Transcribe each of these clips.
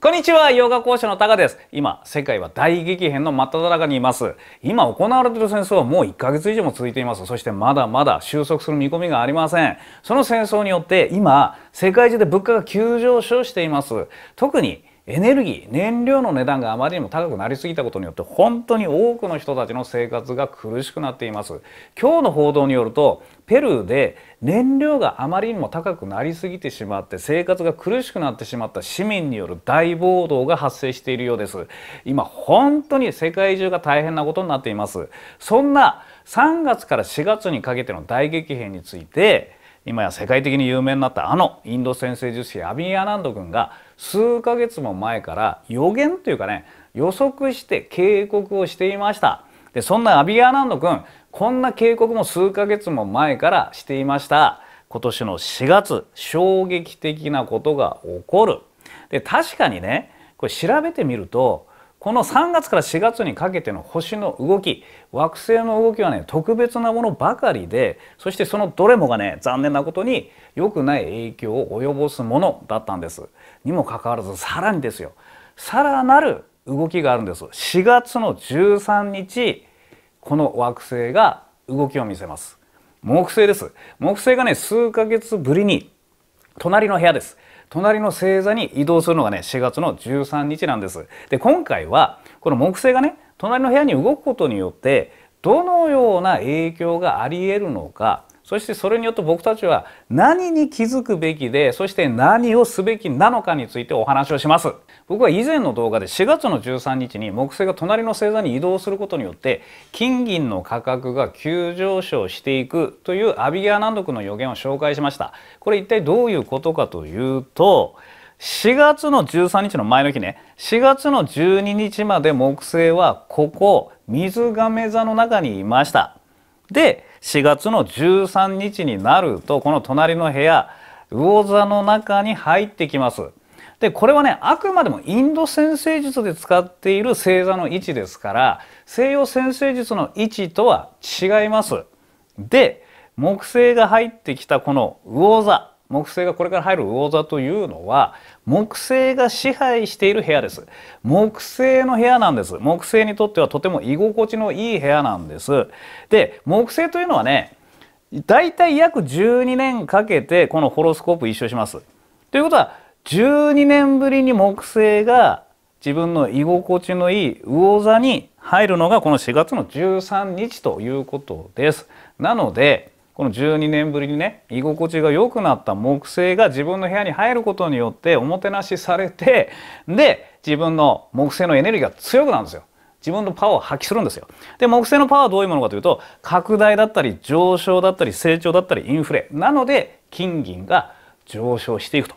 こんにちは、ヨガ講師のタカです。今、世界は大激変の真っ只中にいます。今行われている戦争はもう1ヶ月以上も続いています。そしてまだまだ収束する見込みがありません。その戦争によって今、世界中で物価が急上昇しています。特にエネルギー燃料の値段があまりにも高くなりすぎたことによって本当に多くの人たちの生活が苦しくなっています今日の報道によるとペルーで燃料があまりにも高くなりすぎてしまって生活が苦しくなってしまった市民による大暴動が発生しているようです今本当に世界中が大変なことになっていますそんな3月から4月にかけての大激変について今や世界的に有名になったあのインド先生術師アビー・アナンド君が数ヶ月も前から予言というかね予測して警告をしていましたでそんなアビアーナンド君こんな警告も数ヶ月も前からしていました今年の4月衝撃的なことが起こるで確かにねこれ調べてみるとこの3月から4月にかけての星の動き惑星の動きはね特別なものばかりでそしてそのどれもがね残念なことによくない影響を及ぼすものだったんです。にもかかわらずさらにですよさらなる動きがあるんです4月の13日この惑星が動きを見せます木星です木星がね数ヶ月ぶりに隣の部屋です隣の星座に移動するのがね4月の13日なんですで今回はこの木星がね隣の部屋に動くことによってどのような影響がありえるのかそしてそれによって僕たちは何に気づくべきでそして何をすべきなのかについてお話をします僕は以前の動画で4月の13日に木星が隣の星座に移動することによって金銀の価格が急上昇していくというアビゲア難読の予言を紹介しましたこれ一体どういうことかというと4月の13日の前の日ね4月の12日まで木星はここ水亀座の中にいましたで4月の13日になるとこの隣の部屋魚座の中に入ってきます。でこれはねあくまでもインド占星術で使っている星座の位置ですから西洋占星術の位置とは違います。で木星が入ってきたこの魚座木星がこれから入る魚座というのは木星が支配している部屋です木星の部屋なんです木星にとってはとても居心地のいい部屋なんですで木星というのはね大体約12年かけてこのホロスコープ一緒しますということは12年ぶりに木星が自分の居心地のいい魚座に入るのがこの4月の13日ということですなのでこの12年ぶりにね居心地が良くなった木星が自分の部屋に入ることによっておもてなしされてで自分の木星のエネルギーが強くなるんですよ。自分のパワーを発揮するんですよ。で木星のパワーはどういうものかというと拡大だったり上昇だったり成長だったりインフレなので金銀が上昇していくと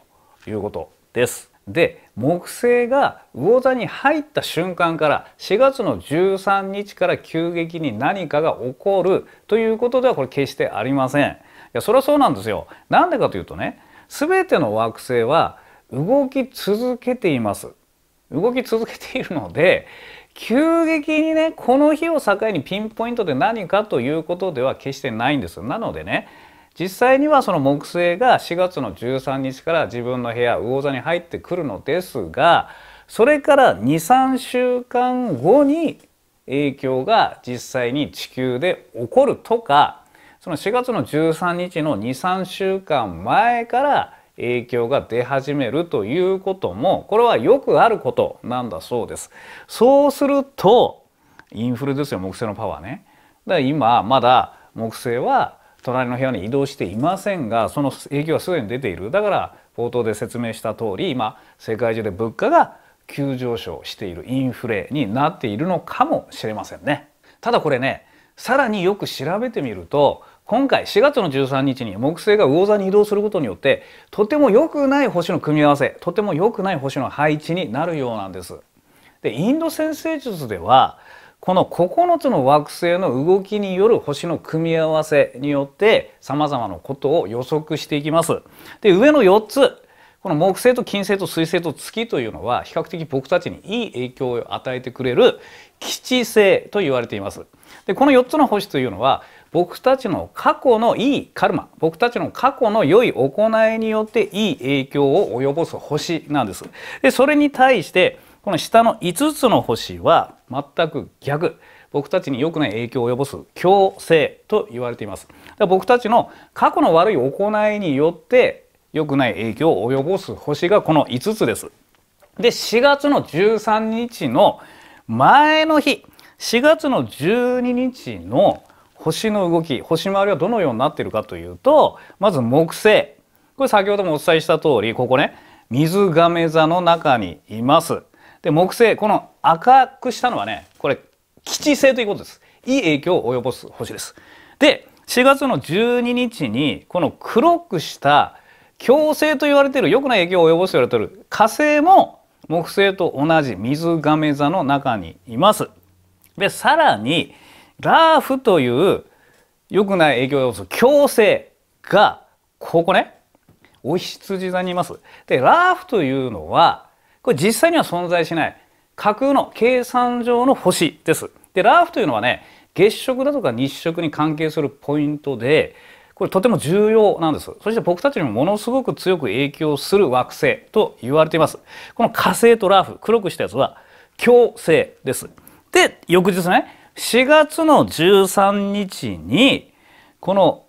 いうことです。で木星が魚座に入った瞬間から4月の13日から急激に何かが起こるということではこれ決してありません。いやそれはそうなんですよ。なんでかというとね全ての惑星は動き続けています。動き続けているので急激にねこの日を境にピンポイントで何かということでは決してないんです。なのでね実際にはその木星が4月の13日から自分の部屋魚座に入ってくるのですがそれから23週間後に影響が実際に地球で起こるとかその4月の13日の23週間前から影響が出始めるということもこれはよくあることなんだそうです。そうするとインフルですよ木星のパワーね。だから今まだ木星は隣の部屋に移動していませんがその影響はすでに出ているだから冒頭で説明した通り今世界中で物価が急上昇しているインフレになっているのかもしれませんねただこれねさらによく調べてみると今回4月の13日に木星が魚座に移動することによってとても良くない星の組み合わせとても良くない星の配置になるようなんです。でインド先星術ではこの9つの惑星の動きによる星の組み合わせによって様々なことを予測していきます。で上の4つこの木星と金星と水星と月というのは比較的僕たちにいい影響を与えてくれる吉星と言われています。でこの4つの星というのは僕たちの過去のいいカルマ僕たちの過去の良い行いによっていい影響を及ぼす星なんです。でそれに対してこの下の5つの星は全く逆僕たちに良くない影響を及ぼす強制と言われています僕たちの過去の悪い行いによって良くない影響を及ぼす星がこの5つですで4月の13日の前の日4月の12日の星の動き星回りはどのようになっているかというとまず木星これ先ほどもお伝えした通りここね水亀座の中にいますで木星この赤くしたのはねこれ吉星ということですいい影響を及ぼす星ですで4月の12日にこの黒くした強星と言われている良くない影響を及ぼすと言われている火星も木星と同じ水亀座の中にいます。でさらにラーフという良くない影響を及ぼす強星がここねお羊座にいます。でラーフというのはこれ実際には存在しない架空の計算上の星です。でラーフというのはね月食だとか日食に関係するポイントでこれとても重要なんです。そして僕たちにもものすごく強く影響する惑星と言われています。この火星とラーフ黒くしたやつは強星です。で翌日ね4月の13日にこの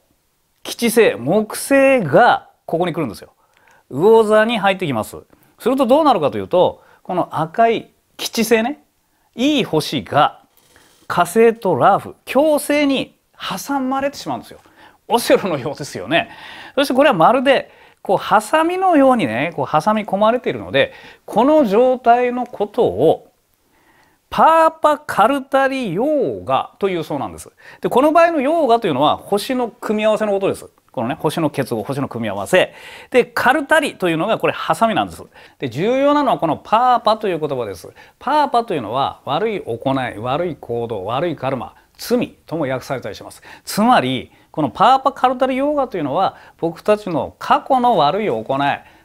基地星木星がここに来るんですよ。魚座に入ってきます。するとどうなるかというとこの赤い基地星ねいい星が火星とラーフ強制に挟まれてしまうんですよ。オセロのようですよね。そしてこれはまるでこうハサミのようにねこう挟み込まれているのでこの状態のことをパーパカルタリヨーガというそうなんです。でこの場合のヨーガというのは星の組み合わせのことです。このね星の結合星の組み合わせでカルタリというのがこれハサミなんですで重要なのはこのパーパという言葉ですパーパというのは悪い行い悪い行動悪いカルマ罪とも訳されたりしますつまりこのパーパカルタリヨーガというのは僕たちの過去の悪い行い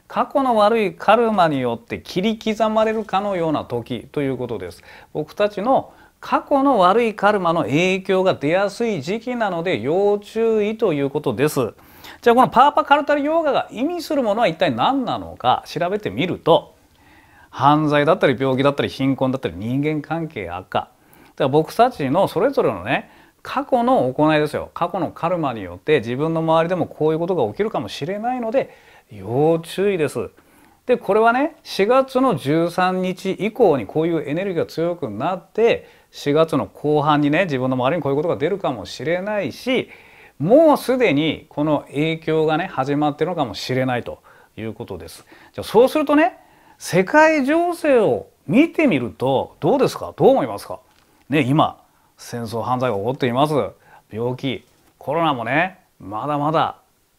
過去の悪いカルマによって切り刻まれるかのような時ということです僕たちの過去の悪いカルマの影響が出やすい時期なので要注意ということです。じゃあこのパーパカルタルヨーガが意味するものは一体何なのか調べてみると犯罪だったり病気だったり貧困だったり人間関係悪化だから僕たちのそれぞれのね過去の行いですよ過去のカルマによって自分の周りでもこういうことが起きるかもしれないので要注意です。でこれはね4月の13日以降にこういうエネルギーが強くなって4月の後半にね自分の周りにこういうことが出るかもしれないしもうすでにこの影響がね始まってるのかもしれないということです。じゃあそうするとね世界情勢を見てみるとどうですかどう思いますかね今戦争犯罪が起こっています病気コロナもねまだまだ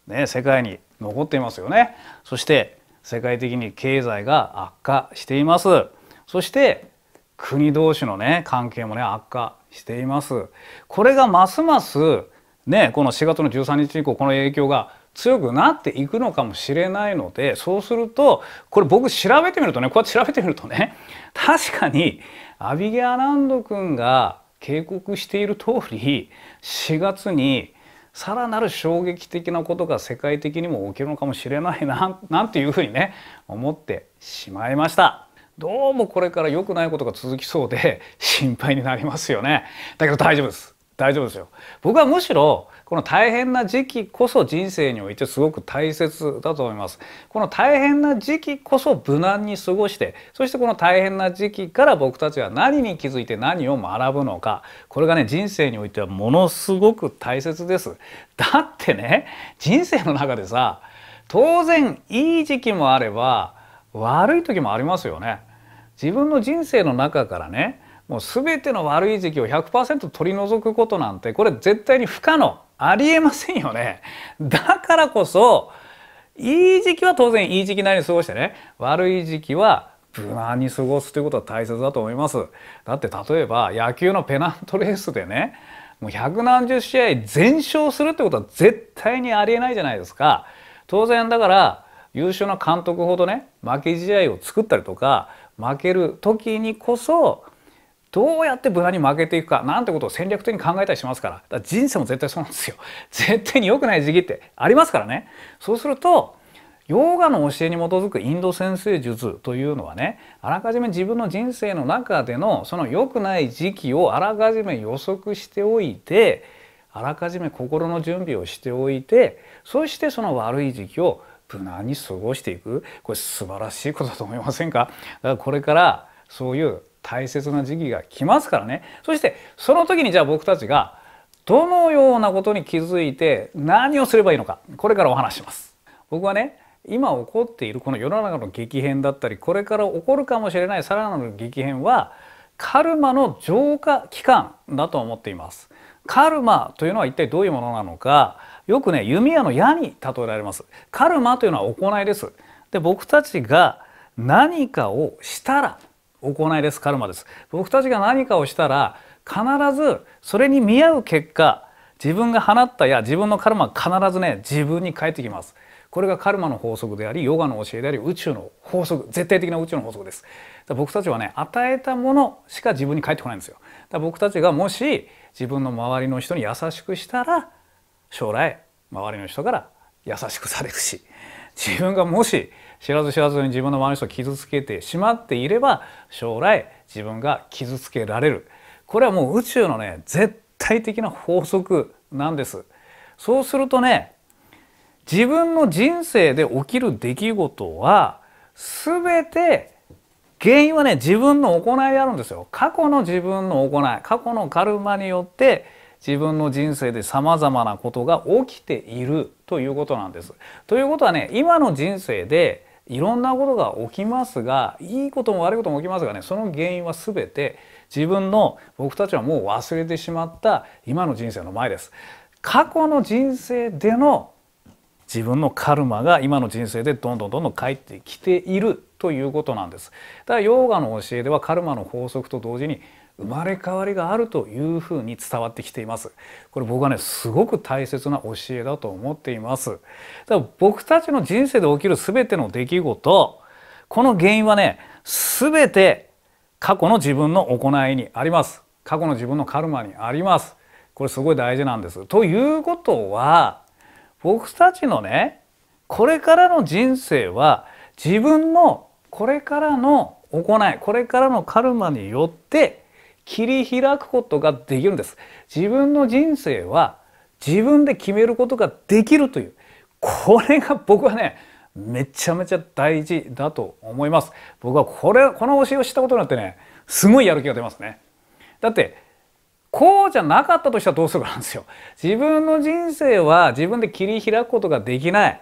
ね世界に残っていますよねそして世界的に経済が悪化していますそして国同士のね関係もね悪化しています。これがますますねこの4月の13日以降この影響が強くなっていくのかもしれないのでそうするとこれ僕調べてみるとねこうやって調べてみるとね 確かにアビゲアランド君が警告している通り4月にさらなる衝撃的なことが世界的にも起きるのかもしれないななんていうふうにね思ってしまいました。どうもこれから良くないことが続きそうで 心配になりますよね。だけど大丈夫です。大丈夫ですよ。僕はむしろこの大変な時期こそ人生においてすごく大切だと思います。この大変な時期こそ無難に過ごしてそしてこの大変な時期から僕たちは何に気づいて何を学ぶのかこれがね人生においてはものすごく大切です。だってね人生の中でさ当然いい時期もあれば悪い時もありますよね。自分の人生の中からねもう全ての悪い時期を100%取り除くことなんてこれ絶対に不可能ありえませんよね。だからこそいい時期は当然いい時期なりに過ごしてね悪い時期は無難に過ごすということは大切だと思います。だって例えば野球のペナントレースでねもう百何十試合全勝するってことは絶対にありえないじゃないですか。当然だから優秀な監督ほどね負け試合を作ったりとか負ける時にこそどうやって無駄に負けていくかなんてことを戦略的に考えたりしますからだから人生も絶対そうなんですよ 絶対に良くない時期ってありますからねそうするとヨガの教えに基づくインド先生術というのはねあらかじめ自分の人生の中でのその良くない時期をあらかじめ予測しておいてあらかじめ心の準備をしておいてそしてその悪い時期を無難に過ごしていくこれ素晴らしいことだと思いませんかだからこれからそういう大切な時期が来ますからねそしてその時にじゃあ僕たちがどのようなことに気づいて何をすればいいのかこれからお話します。僕はね今起こっているこの世の中の激変だったりこれから起こるかもしれないさらなる激変はカルマの浄化期間だと思っています。カルマというのは一体どういうものなのかよくね弓矢の矢に例えられますカルマというのは行いですで僕たちが何かをしたら行いですカルマです僕たちが何かをしたら必ずそれに見合う結果自分が放ったや自分のカルマは必ずね自分に返ってきますこれがカルマの法則でありヨガの教えであり宇宙の法則絶対的な宇宙の法則です僕たちはね与えたものしか自分に返ってこないんですよだ僕たちがもし自分の周りの人に優しくしたら将来周りの人から優しくされるし 自分がもし知らず知らずに自分の周りの人を傷つけてしまっていれば将来自分が傷つけられるこれはもう宇宙のね絶対的な法則なんですそうするとね自分の人生で起きる出来事は全て原因はね自分の行いであるんですよ過去の自分の行い過去のカルマによって自分の人生で様々なことが起きているということなんです。ということはね今の人生でいろんなことが起きますがいいことも悪いことも起きますがねその原因はすべて自分の僕たちはもう忘れてしまった今の人生の前です。過去の人生での自分のカルマが今の人生でどんどんどんどん返ってきているということなんです。だからヨーガの教えではカルマの法則と同時に生まれ変わりがあるというふうに伝わってきていますこれ僕はねすごく大切な教えだと思っていますだから僕たちの人生で起きる全ての出来事この原因はね全て過去の自分の行いにあります過去の自分のカルマにありますこれすごい大事なんですということは僕たちのねこれからの人生は自分のこれからの行いこれからのカルマによって切り開くことができるんです自分の人生は自分で決めることができるというこれが僕はねめちゃめちゃ大事だと思います僕はこれこの教えを知ったことによってねすごいやる気が出ますねだってこうじゃなかったとしたらどうするかなんですよ自分の人生は自分で切り開くことができない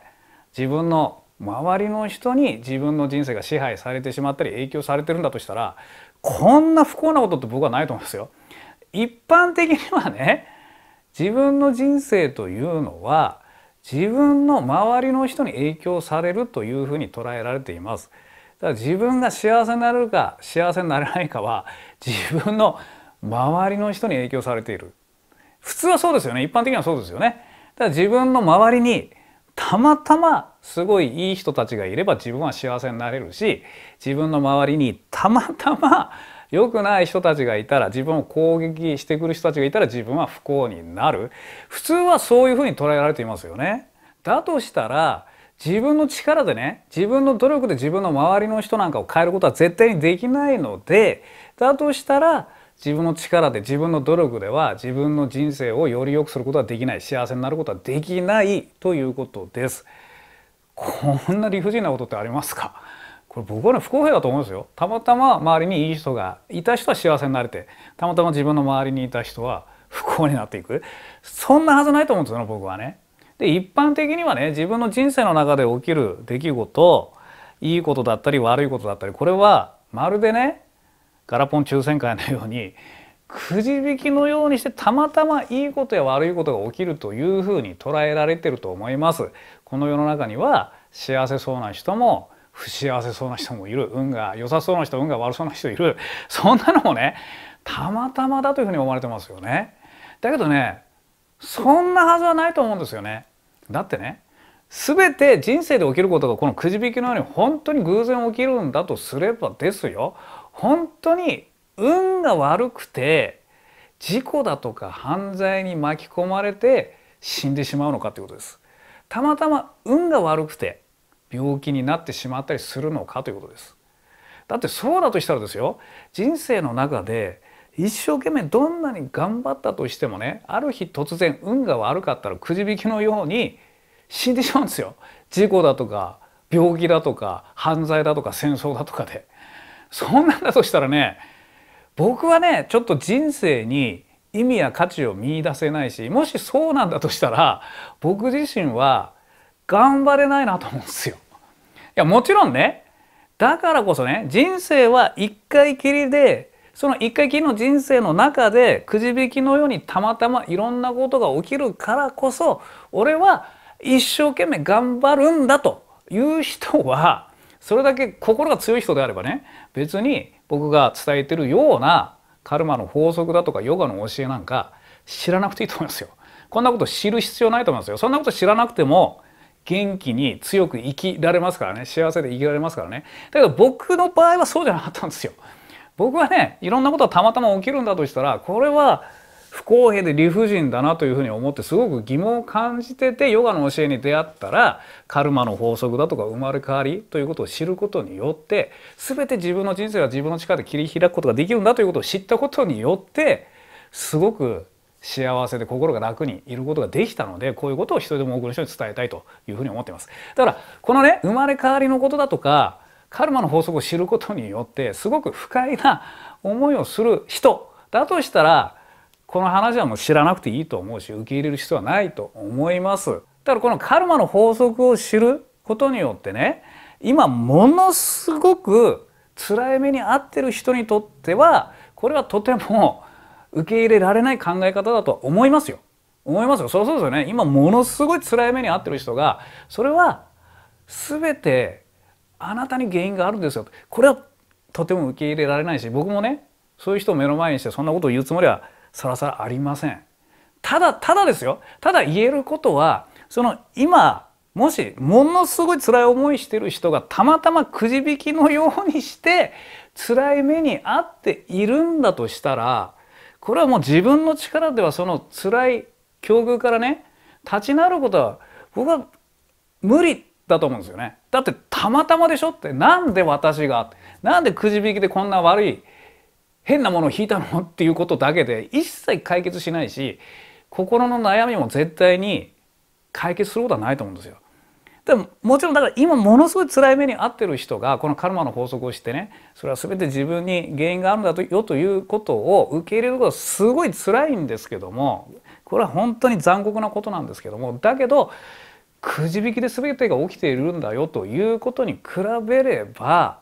自分の周りの人に自分の人生が支配されてしまったり影響されてるんだとしたらこんな不幸なことって僕はないと思いますよ。一般的にはね自分の人生というのは自分の周りの人に影響されるというふうに捉えられています。だから自分が幸せになれるか幸せになれないかは自分の周りの人に影響されている。普通はそうですよね。一般的にはそうですよね。だから自分の周りにたまたますごいいい人たちがいれば自分は幸せになれるし自分の周りにたまたま良くない人たちがいたら自分を攻撃してくる人たちがいたら自分は不幸になる普通はそういうふうに捉えられていますよね。だとしたら自分の力でね自分の努力で自分の周りの人なんかを変えることは絶対にできないのでだとしたら自分の力で自分の努力では自分の人生をより良くすることはできない幸せになることはできないということです。こんな理不尽なことってありますかこれ僕はね不公平だと思うんですよ。たまたま周りにいい人がいた人は幸せになれてたまたま自分の周りにいた人は 不幸になっていくそんなはずないと思うんですよね僕はね。で一般的にはね自分の人生の中で起きる出来事いいことだったり悪いことだったりこれはまるでねガラポン抽選会のようにくじ引きのようにしてたまたまいいことや悪いことが起きるというふうに捉えられてると思います。この世の中には幸せそうな人も不幸せそうな人もいる運が良さそうな人運が悪そうな人いるそんなのもねたまたまだというふうに思われてますよね。だけどねそんなはずはないと思うんですよね。だってね全て人生で起きることがこのくじ引きのように本当に偶然起きるんだとすればですよ本当に運が悪くて事故だとか犯罪に巻き込まれて死んでしまうのかということです。たまたま運が悪くて病気になってしまったりするのかということです。だってそうだとしたらですよ人生の中で一生懸命どんなに頑張ったとしてもねある日突然運が悪かったらくじ引きのように死んでしまうんですよ。事故だとか病気だとか犯罪だとか戦争だとかで。そんなんだとしたらね僕はねちょっと人生に意味や価値を見いだせないしもしそうなんだとしたら僕自身は頑張れないなと思うんですよ。いやもちろんねだからこそね人生は一回きりでその一回きりの人生の中でくじ引きのようにたまたまいろんなことが起きるからこそ俺は一生懸命頑張るんだという人はそれだけ心が強い人であればね別に僕が伝えてるようなカルマの法則だとかヨガの教えなんか知らなくていいと思いますよ。こんなこと知る必要ないと思いますよ。そんなこと知らなくても元気に強く生きられますからね幸せで生きられますからねだけど僕の場合はそうじゃなかったんですよ僕はねいろんなことはたまたま起きるんだとしたらこれは不公平で理不尽だなというふうに思ってすごく疑問を感じててヨガの教えに出会ったらカルマの法則だとか生まれ変わりということを知ることによって全て自分の人生は自分の力で切り開くことができるんだということを知ったことによってすごく幸せで心が楽にいることができたのでこういうことを一人でも多くの人に伝えたいというふうに思っています。だからこのね生まれ変わりのことだとかカルマの法則を知ることによってすごく不快な思いをする人だとしたらこの話はもう知らなくていいと思うし受け入れる必要はないと思いますだからこのカルマの法則を知ることによってね今ものすごく辛い目に遭ってる人にとってはこれはとても受け入れられない考え方だと思いますよ思いますよそうそうですよね今ものすごい辛い目に遭ってる人がそれは全てあなたに原因があるんですよこれはとても受け入れられないし僕もねそういう人を目の前にしてそんなことを言うつもりはさらさらありません。ただただですよただ言えることはその今もしものすごい辛い思いしてる人がたまたまくじ引きのようにして辛い目に遭っているんだとしたらこれはもう自分の力ではその辛い境遇からね立ち直ることは僕は無理だと思うんですよね。だってたまたまでしょってなんで私がなんでくじ引きでこんな悪い変なものを引いたのっていうことだけで一切解決しないし心の悩みも絶対に解決することはないと思うんですよ。でももちろんだから今ものすごい辛い目に遭ってる人がこのカルマの法則を知ってねそれは全て自分に原因があるんだとよということを受け入れることはすごい辛いんですけどもこれは本当に残酷なことなんですけどもだけどくじ引きで全てが起きているんだよということに比べれば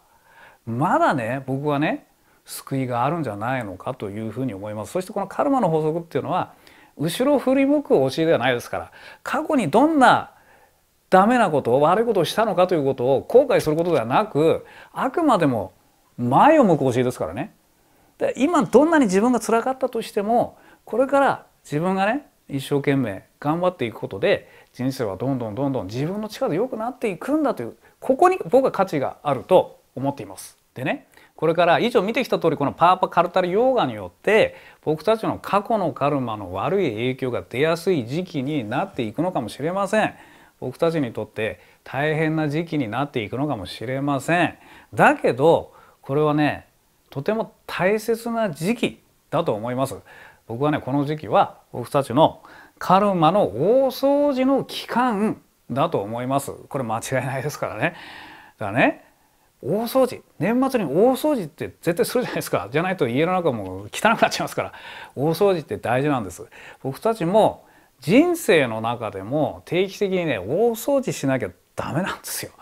まだね僕はね救いがあるんじゃないのかというふうに思いますそしてこのカルマの法則っていうのは後ろ振り向く教えではないですから過去にどんなダメなこと悪いことをしたのかということを後悔することではなくあくまでも前を向く教えですからねで今どんなに自分がつらかったとしてもこれから自分がね一生懸命頑張っていくことで人生はどんどんどんどん自分の力で良くなっていくんだというここに僕は価値があると思っています。でねこれから以上見てきた通りこのパーパカルタルヨーガによって僕たちの過去のカルマの悪い影響が出やすい時期になっていくのかもしれません僕たちにとって大変な時期になっていくのかもしれませんだけどこれはねとても大切な時期だと思います僕はねこの時期は僕たちのカルマの大掃除の期間だと思いますこれ間違いないですからねだからね大掃除年末に大掃除って絶対するじゃないですか じゃないと家の中も汚くなっちゃいますから大掃除って大事なんです僕たちも人生の中でも定期的にね大掃除しなきゃダメなんですよ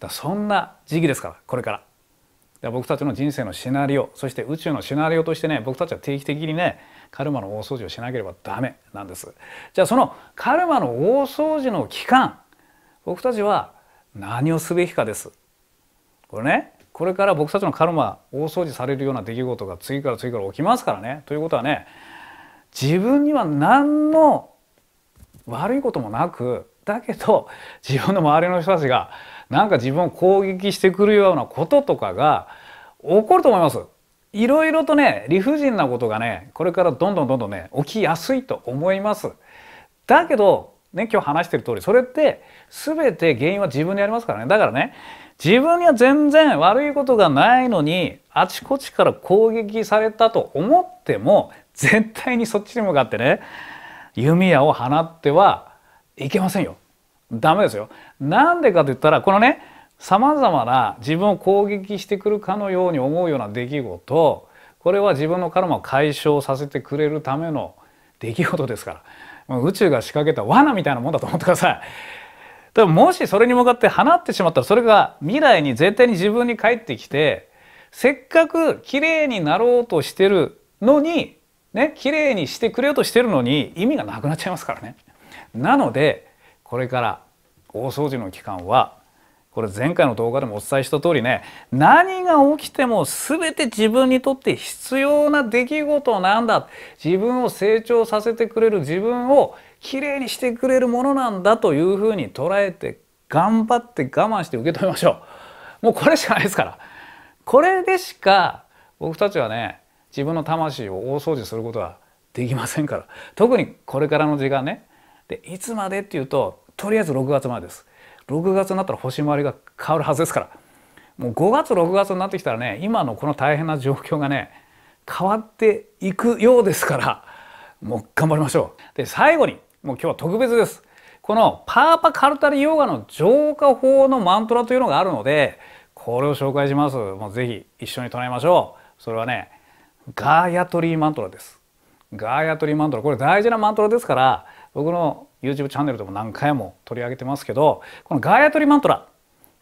だそんな時期ですからこれからあ僕たちの人生のシナリオそして宇宙のシナリオとしてね僕たちは定期的にねカルマの大掃除をしなければダメなんですじゃあそのカルマの大掃除の期間僕たちは何をすべきかですこれねこれから僕たちのカルマ大掃除されるような出来事が次から次から起きますからね。ということはね自分には何の悪いこともなくだけど自分の周りの人たちがなんか自分を攻撃してくるようなこととかが起こると思います。いろいろとね理不尽なことがねこれからどんどんどんどんね起きやすいと思います。だけどね今日話してる通りそれって全て原因は自分でやりますからねだからね自分には全然悪いことがないのにあちこちから攻撃されたと思っても絶対にそっちに向かってね弓矢を放ってはいけませんよ。ダメですよ。なんでかと言ったらこのねさまざまな自分を攻撃してくるかのように思うような出来事これは自分のカルマを解消させてくれるための出来事ですから宇宙が仕掛けた罠みたいなもんだと思ってください。でももしそれに向かって放ってしまったらそれが未来に絶対に自分に返ってきてせっかく綺麗になろうとしてるのにね綺麗にしてくれようとしてるのに意味がなくなっちゃいますからね。なのでこれから大掃除の期間はこれ前回の動画でもお伝えした通りね何が起きても全て自分にとって必要な出来事なんだ自分を成長させてくれる自分をきれいにしてくれるものなんだというふうに捉えて頑張って我慢して受け止めましょうもうこれしかないですからこれでしか僕たちはね自分の魂を大掃除することはできませんから特にこれからの時間ねでいつまでっていうととりあえず6月までです6月になったら星回りが変わるはずですからもう5月6月になってきたらね今のこの大変な状況がね変わっていくようですからもう頑張りましょうで最後にもう今日は特別です。このパーパカルタリヨガの浄化法のマントラというのがあるので、これを紹介します。もうぜひ一緒に唱えましょう。それはね、ガーヤトリーマントラです。ガーヤトリーマントラ、これ大事なマントラですから、僕の YouTube チャンネルでも何回も取り上げてますけど、このガーヤトリーマントラ、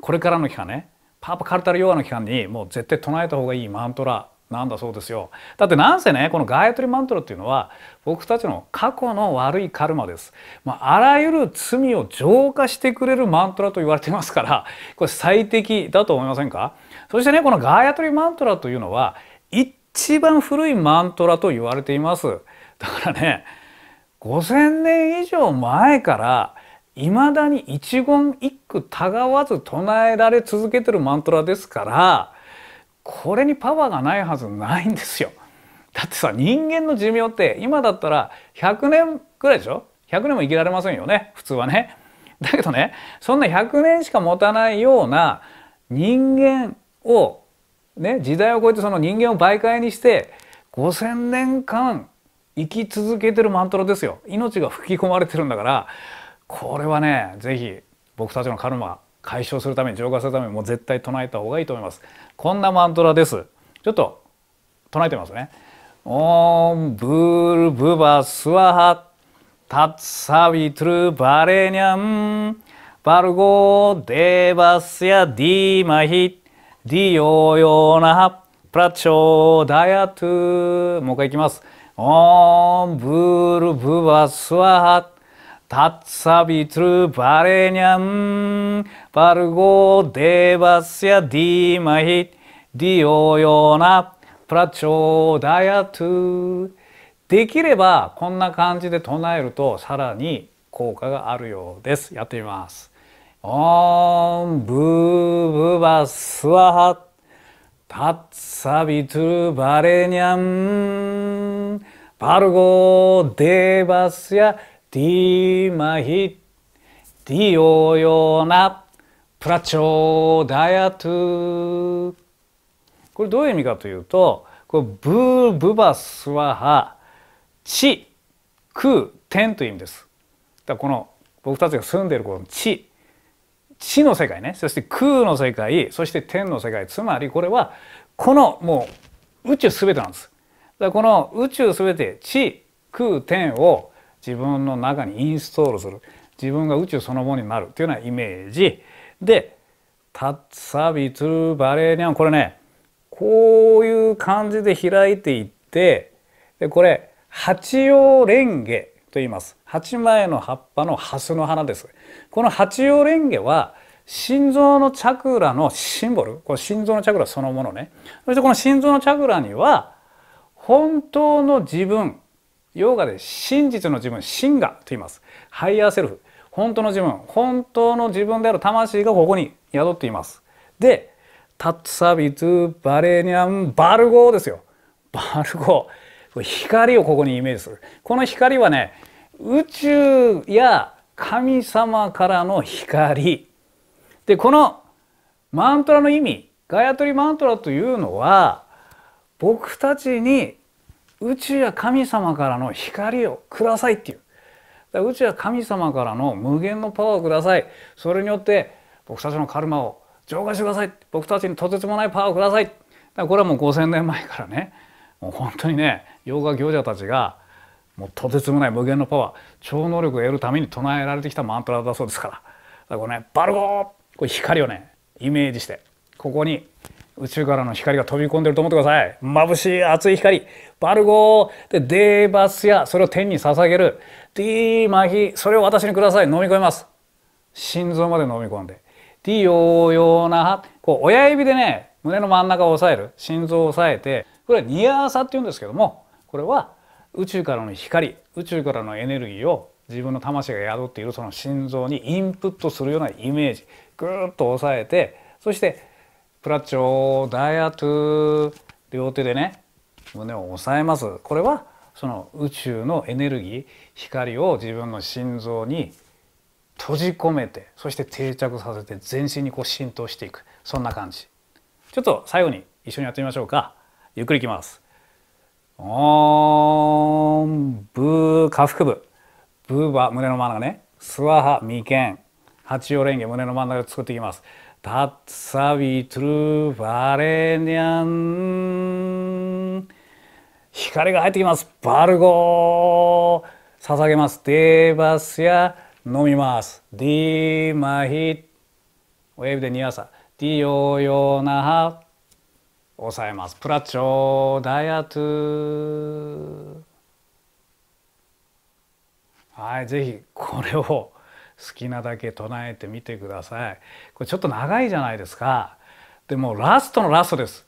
これからの期間ね、パーパカルタリヨガの期間にもう絶対唱えた方がいいマントラなんだそうですよだってなんせねこのガヤトリマントラっていうのは僕たちの過去の悪いカルマです、まあ、あらゆる罪を浄化してくれるマントラと言われてますからこれ最適だと思いませんかそしてねこのガヤトリマントラというのは一番古いマントラと言われていますだからね5,000年以上前からいまだに一言一句たがわず唱えられ続けてるマントラですからこれにパワーがないはずないんですよ。だってさ人間の寿命って今だったら100年ぐらいでしょ100年も生きられませんよね普通はね。だけどねそんな100年しか持たないような人間を、ね、時代を超えてその人間を媒介にして5,000年間生き続けてるマントラですよ命が吹き込まれてるんだからこれはね是非僕たちのカルマ解消するために浄化するためにも絶対唱えた方がいいと思いますこんなマントラですちょっと唱えてみますねオンブールブバスワハタッサビトゥルバレニャンバルゴデバスヤディマヒディヨヨナハプラチョダヤトゥもう一回いきますオンブールブバスワハ t a t s a ゥ i t r u b ン。a r e n y a m vargo devasya dhimahi d i o yona prachodayatu できればこんな感じで唱えるとさらに効果があるようです。やってみます。オンブーブバスワハタッサビトゥバレニャンバルゴデバスヤディ म ह ि धियो यो न प्रचोदयतु これどういう意味かというと、これブーブバスワハ、地、空、天という意味です。だこの僕たちが住んでいるこの地、地の世界ね、そして空の世界、そして天の世界、つまりこれはこのもう宇宙すべてなんです。だこの宇宙すべて地、空、天を自分の中にインストールする自分が宇宙そのものになるというようなイメージで「タッサビトツルバレーニャン」これねこういう感じで開いていってでこれ八葉レンゲと言います八枚の葉っぱのハスの花ですこの八葉レンゲは心臓のチャクラのシンボルこれ心臓のチャクラそのものねそしてこの心臓のチャクラには本当の自分ヨーガで真実の自分、真我と言います。ハイヤーセルフ、本当の自分、本当の自分である魂がここに宿っています。で、タッツサビトゥバレニアンバルゴーですよ。バルゴー。光をここにイメージする。この光はね、宇宙や神様からの光。で、このマントラの意味、ガヤトリマントラというのは、僕たちに宇宙や神様からの光をくださいっていうだ宇宙は神様からの無限のパワーをくださいそれによって僕たちのカルマを浄化してください僕たちにとてつもないパワーをくださいだからこれはもう5,000年前からねもう本当にね洋画行者たちがもうとてつもない無限のパワー超能力を得るために唱えられてきたマントラだそうですからだからこれねバルゴーこれ光をねイメージしてここに宇宙からの光が飛び込んでると思ってください。眩しい熱い光。バルゴーでデーバスやそれを天に捧げる。ディーマヒそれを私にください。飲み込みます。心臓まで飲み込んで。ディヨーヨーナこう親指でね、胸の真ん中を押さえる。心臓を押さえて。これはニアーサって言うんですけども、これは宇宙からの光、宇宙からのエネルギーを自分の魂が宿っているその心臓にインプットするようなイメージ。ぐーっと押さえて、そしてプラチョダイアトゥー両手でね胸を押さえますこれはその宇宙のエネルギー光を自分の心臓に閉じ込めてそして定着させて全身にこう浸透していくそんな感じちょっと最後に一緒にやってみましょうかゆっくりいきますオーンブー下腹部ブーは胸の真ん中ねスワハ眉間八葉蓮華胸の真ん中で作っていきます tat savitru v a r e n y a 光が入ってきますバルゴー捧げますデーバスや飲みますディーマヒウェーブでニアサディヨヨナハ抑えますプラチョダイアトゥはいぜひこれを好きなだけ唱えてみてくださいこれちょっと長いじゃないですかでもラストのラストです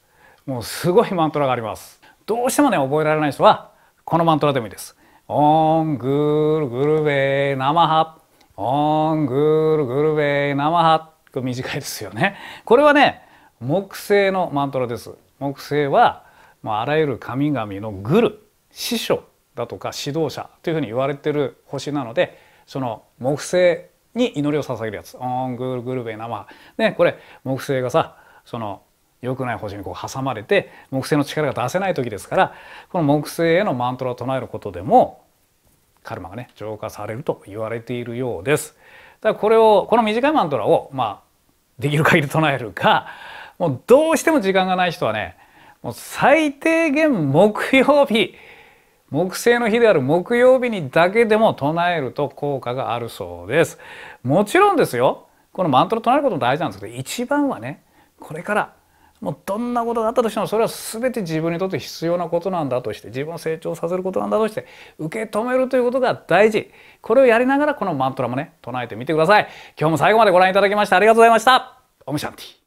もうすごいマントラがありますどうしてもね覚えられない人はこのマントラでもいいですオングルグルベナマハオングルグルベナマハこれ短いですよねこれはね木星のマントラです木星はもうあらゆる神々のグル師匠だとか指導者というふうに言われてる星なのでその木星に祈りを捧げるやつオングルグルベ生ねこれ木星がさその良くない星にこう挟まれて木星の力が出せない時ですからこの木星へのマントラを唱えることでもカルマがね浄化されると言われているようです。だからこれをこの短いマントラをまあできる限り唱えるかもうどうしても時間がない人はねもう最低限木曜日木星の日である木曜日にだけでも唱えると効果があるそうです。もちろんですよこのマントラ唱えることも大事なんですけど一番はねこれからもうどんなことがあったとしてもそれは全て自分にとって必要なことなんだとして自分を成長させることなんだとして受け止めるということが大事これをやりながらこのマントラもね唱えてみてください今日も最後までご覧いただきましてありがとうございましたオムシャンティ